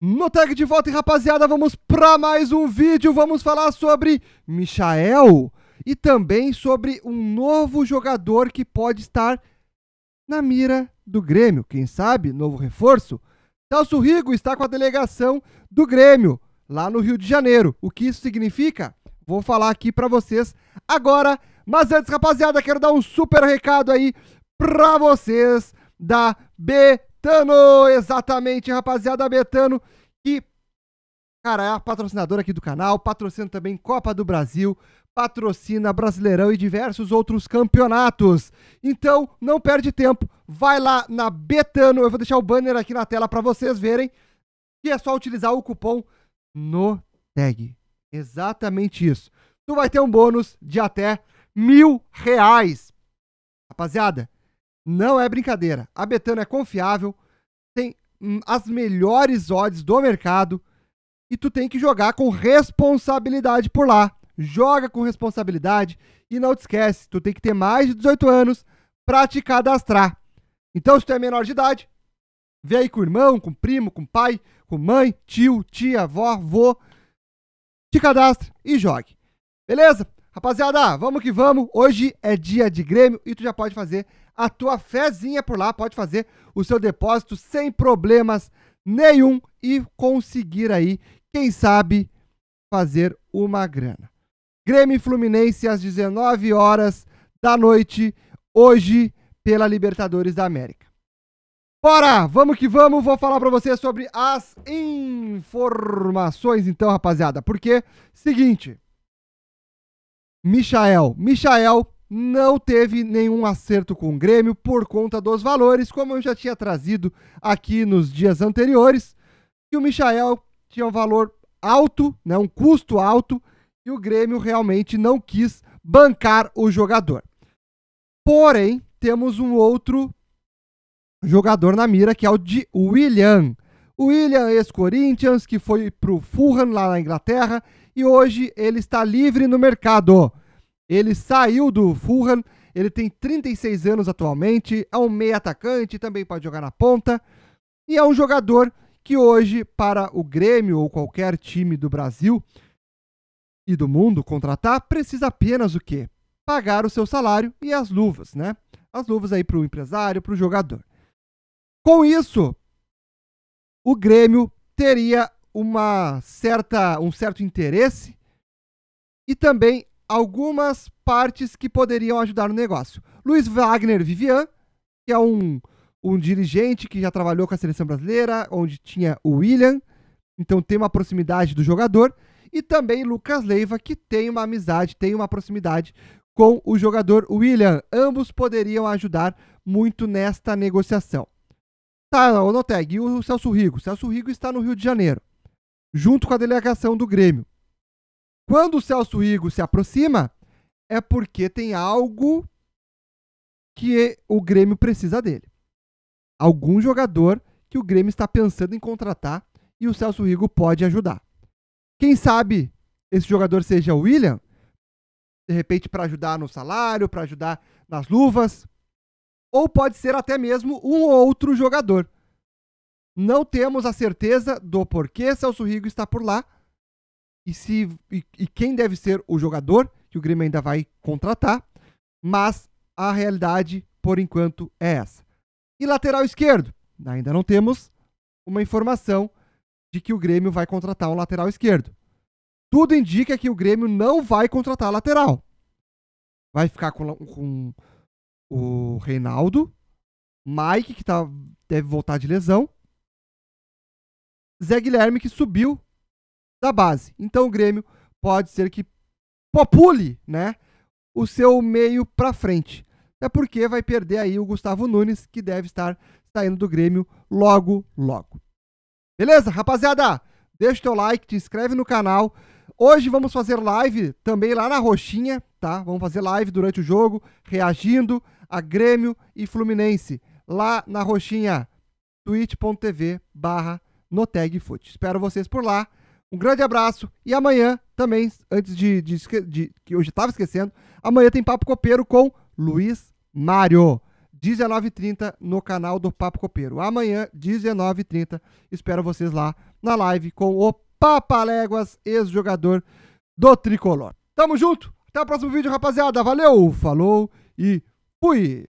No tag de volta, rapaziada, vamos para mais um vídeo. Vamos falar sobre Michael e também sobre um novo jogador que pode estar na mira do Grêmio. Quem sabe, novo reforço? Celso Rigo está com a delegação do Grêmio lá no Rio de Janeiro. O que isso significa? Vou falar aqui para vocês agora. Mas antes, rapaziada, quero dar um super recado aí para vocês da B Betano! Exatamente, rapaziada, Betano, que, cara, é a patrocinadora aqui do canal, patrocina também Copa do Brasil, patrocina Brasileirão e diversos outros campeonatos. Então, não perde tempo, vai lá na Betano, eu vou deixar o banner aqui na tela para vocês verem, e é só utilizar o cupom no tag. Exatamente isso. Tu vai ter um bônus de até mil reais. Rapaziada, não é brincadeira. A Betano é confiável, tem hum, as melhores odds do mercado e tu tem que jogar com responsabilidade por lá. Joga com responsabilidade e não te esquece, tu tem que ter mais de 18 anos para te cadastrar. Então, se tu é menor de idade, vê aí com o irmão, com o primo, com o pai, com mãe, tio, tia, avó, avô, te cadastre e jogue. Beleza? Rapaziada, vamos que vamos. Hoje é dia de Grêmio e tu já pode fazer a tua fezinha por lá, pode fazer o seu depósito sem problemas nenhum e conseguir aí, quem sabe, fazer uma grana. Grêmio Fluminense às 19 horas da noite, hoje pela Libertadores da América. Bora, vamos que vamos, vou falar para vocês sobre as informações então, rapaziada, porque seguinte, Michael, Michael não teve nenhum acerto com o Grêmio por conta dos valores, como eu já tinha trazido aqui nos dias anteriores, que o Michael tinha um valor alto, né, um custo alto, e o Grêmio realmente não quis bancar o jogador. Porém, temos um outro jogador na mira, que é o de William. William, ex-Corinthians, que foi para o Fulham, lá na Inglaterra, e hoje ele está livre no mercado. Ele saiu do Fulham, ele tem 36 anos atualmente, é um meio atacante, também pode jogar na ponta, e é um jogador que hoje, para o Grêmio ou qualquer time do Brasil e do mundo contratar, precisa apenas o quê? Pagar o seu salário e as luvas, né? As luvas aí para o empresário, para o jogador. Com isso, o Grêmio teria uma certa, um certo interesse e também algumas partes que poderiam ajudar no negócio. Luiz Wagner Vivian, que é um, um dirigente que já trabalhou com a seleção brasileira, onde tinha o William, então tem uma proximidade do jogador. E também Lucas Leiva, que tem uma amizade, tem uma proximidade com o jogador William. Ambos poderiam ajudar muito nesta negociação. Tá, o Noteg, e o Celso Rigo? O Celso Rigo está no Rio de Janeiro, junto com a delegação do Grêmio. Quando o Celso Rigo se aproxima, é porque tem algo que o Grêmio precisa dele. Algum jogador que o Grêmio está pensando em contratar e o Celso Rigo pode ajudar. Quem sabe esse jogador seja o William, de repente para ajudar no salário, para ajudar nas luvas, ou pode ser até mesmo um outro jogador. Não temos a certeza do porquê Celso Rigo está por lá, e, se, e, e quem deve ser o jogador que o Grêmio ainda vai contratar, mas a realidade, por enquanto, é essa. E lateral esquerdo? Ainda não temos uma informação de que o Grêmio vai contratar um lateral esquerdo. Tudo indica que o Grêmio não vai contratar lateral. Vai ficar com, com o Reinaldo, Mike, que tá, deve voltar de lesão, Zé Guilherme, que subiu da base. Então o Grêmio pode ser que popule, né, o seu meio para frente. Até porque vai perder aí o Gustavo Nunes, que deve estar saindo do Grêmio logo, logo. Beleza, rapaziada? Deixa o teu like, te inscreve no canal. Hoje vamos fazer live também lá na Roxinha, tá? Vamos fazer live durante o jogo, reagindo a Grêmio e Fluminense. Lá na Roxinha, twitch.tv barra Espero vocês por lá. Um grande abraço e amanhã também, antes de, de, de, de que hoje tava estava esquecendo, amanhã tem Papo Copeiro com Luiz Mário. 19h30 no canal do Papo Copeiro. Amanhã, 19h30, espero vocês lá na live com o Papaléguas, ex-jogador do Tricolor. Tamo junto, até o próximo vídeo, rapaziada. Valeu, falou e fui!